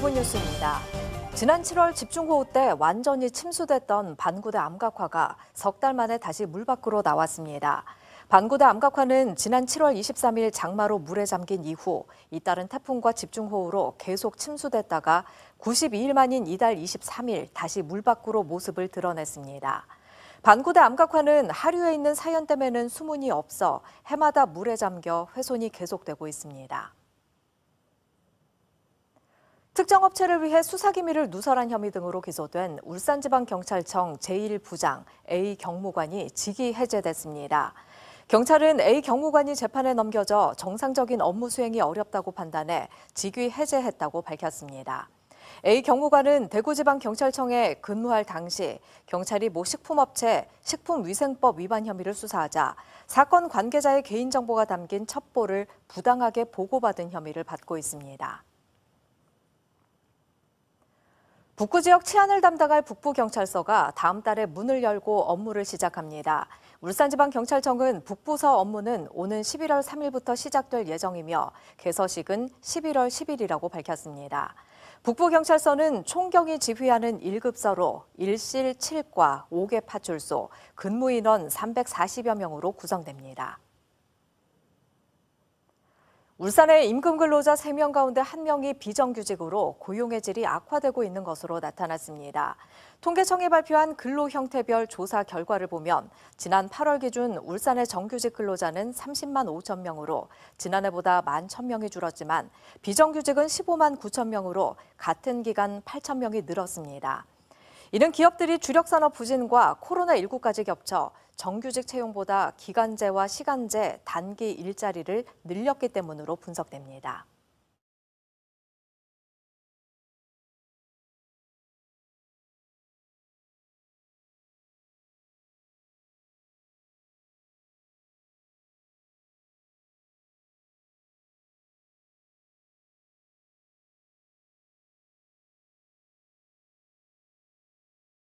기본 뉴스입니다. 지난 7월 집중호우 때 완전히 침수됐던 반구대 암각화가 석 달 만에 다시 물 밖으로 나왔습니다. 반구대 암각화는 지난 7월 23일 장마로 물에 잠긴 이후 잇따른 태풍과 집중호우로 계속 침수됐다가 92일 만인 이달 23일 다시 물 밖으로 모습을 드러냈습니다. 반구대 암각화는 하류에 있는 사연댐에는 수문이 없어 해마다 물에 잠겨 훼손이 계속되고 있습니다. 특정 업체를 위해 수사기밀을 누설한 혐의 등으로 기소된 울산지방경찰청 제1부장 A 경무관이 직위 해제됐습니다. 경찰은 A 경무관이 재판에 넘겨져 정상적인 업무 수행이 어렵다고 판단해 직위 해제했다고 밝혔습니다. A 경무관은 대구지방경찰청에 근무할 당시 경찰이 모 식품업체 식품위생법 위반 혐의를 수사하자 사건 관계자의 개인정보가 담긴 첩보를 부당하게 보고받은 혐의를 받고 있습니다. 북구 지역 치안을 담당할 북부경찰서가 다음 달에 문을 열고 업무를 시작합니다. 울산지방경찰청은 북부서 업무는 오는 11월 3일부터 시작될 예정이며 개서식은 11월 10일이라고 밝혔습니다. 북부경찰서는 총경이 지휘하는 1급서로 1실 7과 5개 파출소, 근무인원 340여 명으로 구성됩니다. 울산의 임금 근로자 3명 가운데 1명이 비정규직으로 고용의 질이 악화되고 있는 것으로 나타났습니다. 통계청이 발표한 근로 형태별 조사 결과를 보면 지난 8월 기준 울산의 정규직 근로자는 30만 5천 명으로 지난해보다 1만 1천 명이 줄었지만 비정규직은 15만 9천 명으로 같은 기간 8천 명이 늘었습니다. 이런 기업들이 주력 산업 부진과 코로나19까지 겹쳐 정규직 채용보다 기간제와 시간제, 단기 일자리를 늘렸기 때문으로 분석됩니다.